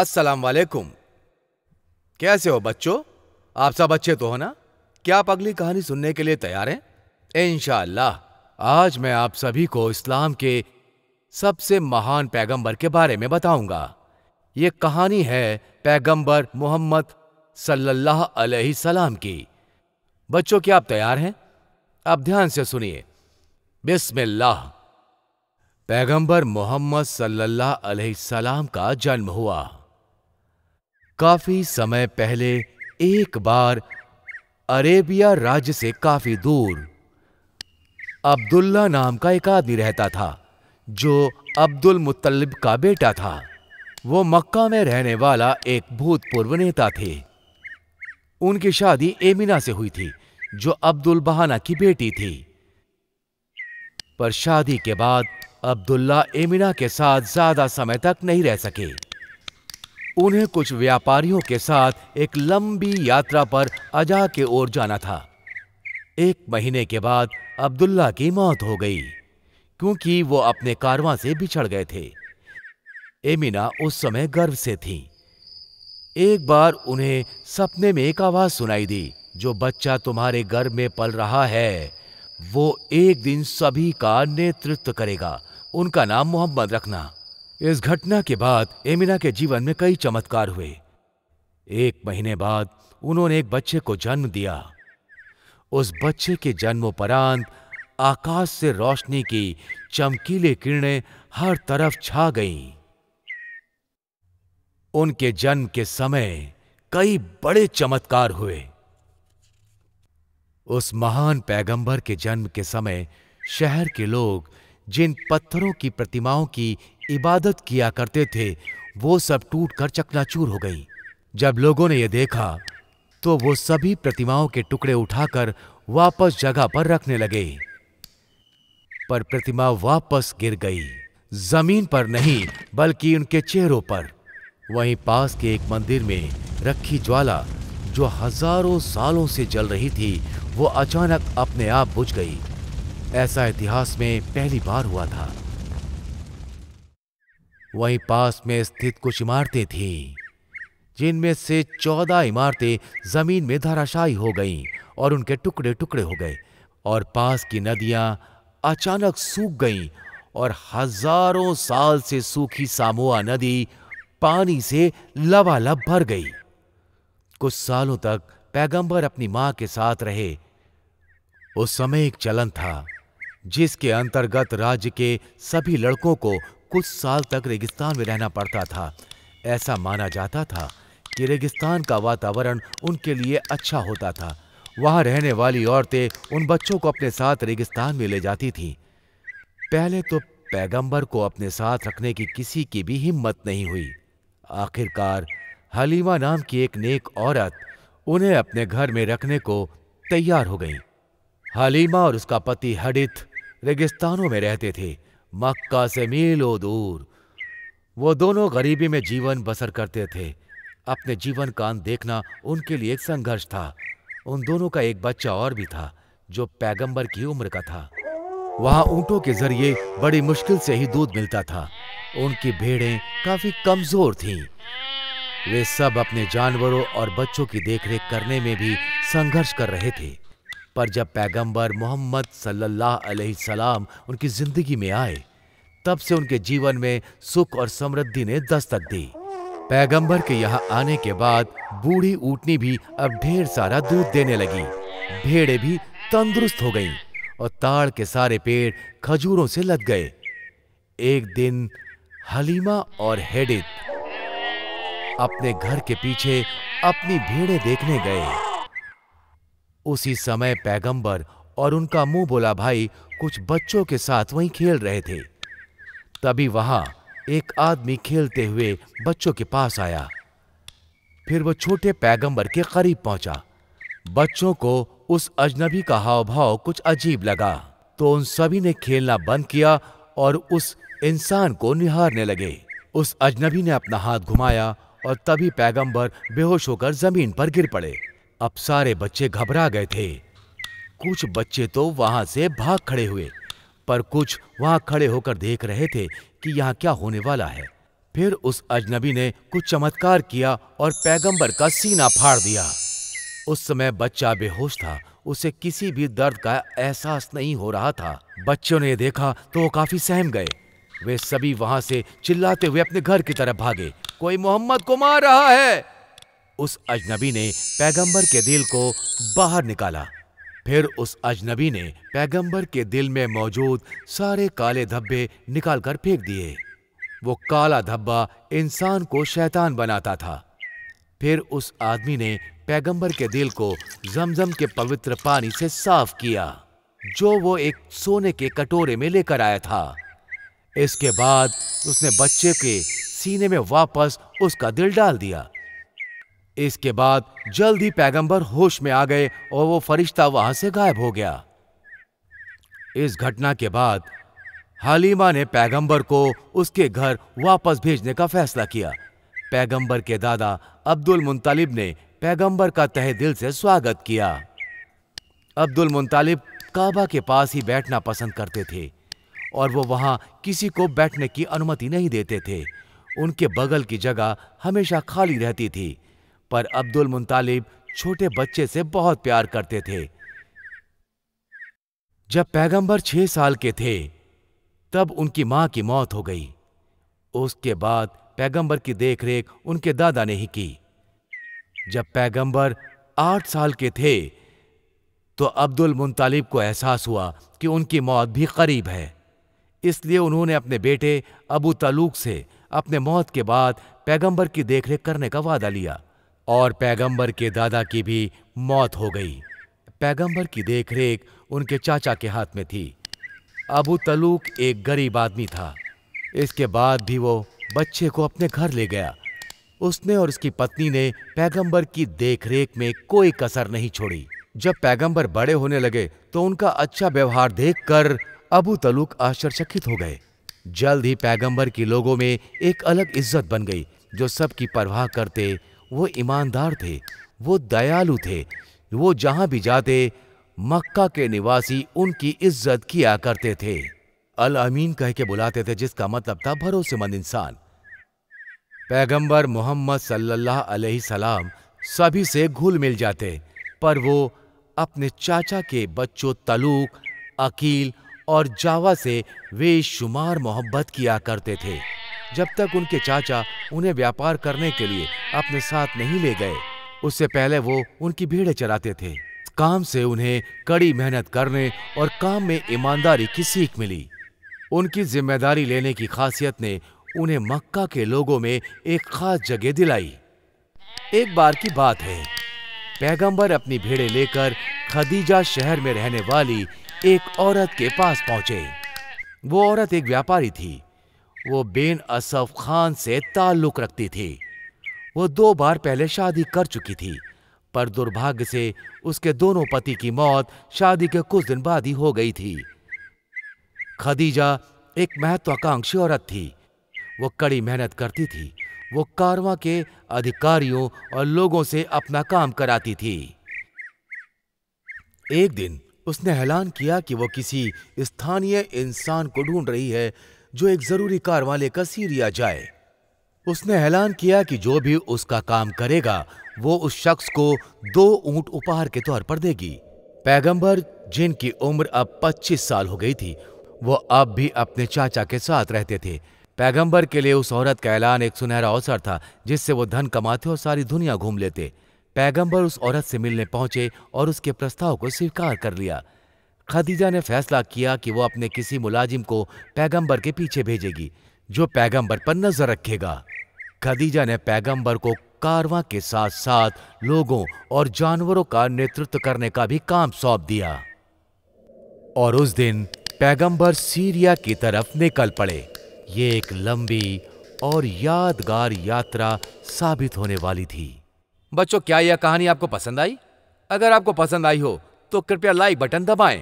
अस्सलाम वालेकुम कैसे हो बच्चों आप सब अच्छे तो हो ना क्या आप अगली कहानी सुनने के लिए तैयार हैं इनशाला आज मैं आप सभी को इस्लाम के सबसे महान पैगंबर के बारे में बताऊंगा ये कहानी है पैगंबर मोहम्मद सल्लल्लाह अलैहि सलाम की बच्चों क्या आप तैयार हैं अब ध्यान से सुनिए बिस्मिल्लाह पैगंबर मोहम्मद सल्लल्लाह अलैहि सलाम का जन्म हुआ काफी समय पहले एक बार अरेबिया राज्य से काफी दूर अब्दुल्ला नाम का एक आदमी रहता था जो अब्दुल मुतलब का बेटा था वो मक्का में रहने वाला एक भूतपूर्व नेता थे उनकी शादी एमिना से हुई थी जो अब्दुल बहाना की बेटी थी पर शादी के बाद अब्दुल्ला एमिना के साथ ज्यादा समय तक नहीं रह सके उन्हें कुछ व्यापारियों के साथ एक लंबी यात्रा पर अजा के ओर जाना था एक महीने के बाद अब्दुल्ला की मौत हो गई क्योंकि वो अपने कारवां से बिछड़ गए थे एमिना उस समय गर्व से थी एक बार उन्हें सपने में एक आवाज सुनाई दी जो बच्चा तुम्हारे घर में पल रहा है वो एक दिन सभी का नेतृत्व करेगा उनका नाम मोहम्मद रखना इस घटना के बाद एमिना के जीवन में कई चमत्कार हुए एक महीने बाद उन्होंने एक बच्चे को जन्म दिया उस बच्चे के जन्मोपरांत आकाश से रोशनी की चमकीले किरणें हर तरफ छा गईं। उनके जन्म के समय कई बड़े चमत्कार हुए उस महान पैगंबर के जन्म के समय शहर के लोग जिन पत्थरों की प्रतिमाओं की इबादत किया करते थे वो सब टूट कर चकनाचूर हो गई जब लोगों ने यह देखा तो वो सभी प्रतिमाओं के टुकड़े उठाकर वापस जगह पर रखने लगे पर प्रतिमा वापस गिर गई जमीन पर नहीं बल्कि उनके चेहरों पर वहीं पास के एक मंदिर में रखी ज्वाला जो हजारों सालों से जल रही थी वो अचानक अपने आप बुझ गई ऐसा इतिहास में पहली बार हुआ था वहीं पास में स्थित कुछ इमारतें थीं जिनमें से चौदह इमारतें जमीन में धराशायी हो गईं और उनके टुकड़े टुकड़े हो गए और पास की नदियां अचानक सूख गईं और हजारों साल से सूखी सामोआ नदी पानी से लबालब भर गई कुछ सालों तक पैगंबर अपनी मां के साथ रहे उस समय एक चलन था जिसके अंतर्गत राज्य के सभी लड़कों को कुछ साल तक रेगिस्तान में रहना पड़ता था ऐसा माना जाता था कि रेगिस्तान का वातावरण उनके लिए अच्छा होता था वहाँ रहने वाली औरतें उन बच्चों को अपने साथ रेगिस्तान में ले जाती थी पहले तो पैगंबर को अपने साथ रखने की किसी की भी हिम्मत नहीं हुई आखिरकार हलीमा नाम की एक नेक औरत उन्हें अपने घर में रखने को तैयार हो गई हलीमा और उसका पति हडित रेगिस्तानों में रहते थे मक्का से मीलो दूर वो दोनों गरीबी में जीवन बसर करते थे अपने जीवन का अंत देखना उनके लिए एक संघर्ष था उन दोनों का एक बच्चा और भी था जो पैगंबर की उम्र का था वहां ऊंटों के जरिए बड़ी मुश्किल से ही दूध मिलता था उनकी भेड़ें काफी कमजोर थीं। वे सब अपने जानवरों और बच्चों की देखरेख करने में भी संघर्ष कर रहे थे पर जब पैगंबर मोहम्मद सल्लल्लाहु अलैहि सलाम उनकी ज़िंदगी में आए तब से उनके जीवन में सुख और समृद्धि ने दस्तक दी पैगंबर के यहाँ आने के बाद बूढ़ी ऊटनी भी अब ढेर सारा दूध देने लगी भेड़े भी तंदुरुस्त हो गईं और ताड़ के सारे पेड़ खजूरों से लग गए एक दिन हलीमा और हेडित अपने घर के पीछे अपनी भेड़े देखने गए उसी समय पैगंबर और उनका मुंह बोला भाई कुछ बच्चों के साथ वहीं खेल रहे थे तभी वहां एक आदमी खेलते हुए बच्चों के पास आया फिर वो छोटे पैगंबर के करीब पहुंचा बच्चों को उस अजनबी का हाव भाव कुछ अजीब लगा तो उन सभी ने खेलना बंद किया और उस इंसान को निहारने लगे उस अजनबी ने अपना हाथ घुमाया और तभी पैगंबर बेहोश होकर जमीन पर गिर पड़े अब सारे बच्चे घबरा गए थे कुछ बच्चे तो वहां से भाग खड़े हुए पर कुछ वहां खड़े होकर देख रहे थे कि यहाँ क्या होने वाला है फिर उस अजनबी ने कुछ चमत्कार किया और पैगंबर का सीना फाड़ दिया उस समय बच्चा बेहोश था उसे किसी भी दर्द का एहसास नहीं हो रहा था बच्चों ने देखा तो वो काफी सहम गए वे सभी वहां से चिल्लाते हुए अपने घर की तरफ भागे कोई मोहम्मद को मार रहा है उस अजनबी ने पैगंबर के दिल को बाहर निकाला फिर उस अजनबी ने पैगंबर के दिल में मौजूद सारे काले धब्बे निकालकर फेंक दिए वो काला धब्बा इंसान को शैतान बनाता था फिर उस आदमी ने पैगंबर के दिल को जमजम के पवित्र पानी से साफ किया जो वो एक सोने के कटोरे में लेकर आया था इसके बाद उसने बच्चे के सीने में वापस उसका दिल डाल दिया इसके बाद जल्द ही पैगंबर होश में आ गए और वो फरिश्ता वहां से गायब हो गया इस घटना के बाद हालिमा ने पैगंबर को उसके घर वापस भेजने का फैसला किया पैगंबर के दादा अब्दुल मुंतालिब ने पैगंबर का तहे दिल से स्वागत किया अब्दुल मुंतालिब काबा के पास ही बैठना पसंद करते थे और वो वहां किसी को बैठने की अनुमति नहीं देते थे उनके बगल की जगह हमेशा खाली रहती थी पर अब्दुल मुंतालिब छोटे बच्चे से बहुत प्यार करते थे जब पैगंबर छह साल के थे तब उनकी मां की मौत हो गई उसके बाद पैगंबर की देखरेख उनके दादा ने ही की जब पैगंबर आठ साल के थे तो अब्दुल मुंतालिब को एहसास हुआ कि उनकी मौत भी करीब है इसलिए उन्होंने अपने बेटे अबू तलूक से अपने मौत के बाद पैगंबर की देखरेख करने का वादा लिया और पैगंबर के दादा की भी मौत हो गई पैगंबर की देखरेख उनके चाचा के हाथ में थी अबू तलूक एक गरीब आदमी था इसके बाद भी वो बच्चे को अपने घर ले गया उसने और उसकी पत्नी ने पैगंबर की देखरेख में कोई कसर नहीं छोड़ी जब पैगंबर बड़े होने लगे तो उनका अच्छा व्यवहार देखकर अबू तलुक आश्चर्यचकित हो गए जल्द ही पैगंबर की लोगों में एक अलग इज्जत बन गई जो सबकी परवाह करते वो ईमानदार थे वो दयालु थे वो जहां भी जाते मक्का के निवासी उनकी इज्जत किया करते थे अल अमीन कह के बुलाते थे जिसका मतलब था भरोसेमंद इंसान पैगंबर मोहम्मद सल्लल्लाहु अलैहि सलाम सभी से घुल मिल जाते पर वो अपने चाचा के बच्चों तलूक अकील और जावा से वे शुमार मोहब्बत किया करते थे जब तक उनके चाचा उन्हें व्यापार करने के लिए अपने साथ नहीं ले गए उससे पहले वो उनकी भीड़ें चलाते थे काम से उन्हें कड़ी मेहनत करने और काम में ईमानदारी की सीख मिली उनकी जिम्मेदारी लेने की खासियत ने उन्हें मक्का के लोगों में एक खास जगह दिलाई एक बार की बात है पैगंबर अपनी भेड़े लेकर खदीजा शहर में रहने वाली एक औरत के पास पहुंचे वो औरत एक व्यापारी थी वो बिन असफ खान से ताल्लुक़ रखती थी वो दो बार पहले शादी कर चुकी थी पर दुर्भाग्य से उसके दोनों पति की मौत शादी के कुछ दिन बाद ही हो गई थी खदीजा एक महत्वाकांक्षी औरत थी वो कड़ी मेहनत करती थी वो कारवा के अधिकारियों और लोगों से अपना काम कराती थी एक दिन उसने ऐलान किया कि वो किसी स्थानीय इंसान को ढूंढ रही है जो एक जरूरी कार वाले का सीरिया जाए उसने ऐलान किया कि जो भी उसका काम करेगा वो उस शख्स को दो ऊंट उपहार के तौर पर देगी पैगंबर जिनकी उम्र अब 25 साल हो गई थी वो अब भी अपने चाचा के साथ रहते थे पैगंबर के लिए उस औरत का ऐलान एक सुनहरा अवसर था जिससे वो धन कमाते और सारी दुनिया घूम लेते पैगंबर उस औरत से मिलने पहुंचे और उसके प्रस्ताव को स्वीकार कर लिया खदीजा ने फैसला किया कि वो अपने किसी मुलाजिम को पैगंबर के पीछे भेजेगी जो पैगंबर पर नजर रखेगा खदीजा ने पैगंबर को कारवा के साथ साथ लोगों और जानवरों का नेतृत्व करने का भी काम सौंप दिया और उस दिन पैगंबर सीरिया की तरफ निकल पड़े ये एक लंबी और यादगार यात्रा साबित होने वाली थी बच्चों क्या यह कहानी आपको पसंद आई अगर आपको पसंद आई हो तो कृपया लाइक बटन दबाएं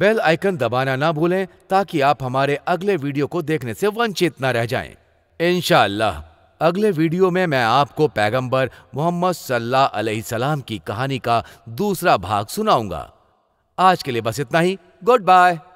बेल आइकन दबाना ना भूलें ताकि आप हमारे अगले वीडियो को देखने से वंचित ना रह जाएं। इनशाला अगले वीडियो में मैं आपको पैगंबर मोहम्मद सल्लल्लाहु अलैहि सलाम की कहानी का दूसरा भाग सुनाऊंगा आज के लिए बस इतना ही गुड बाय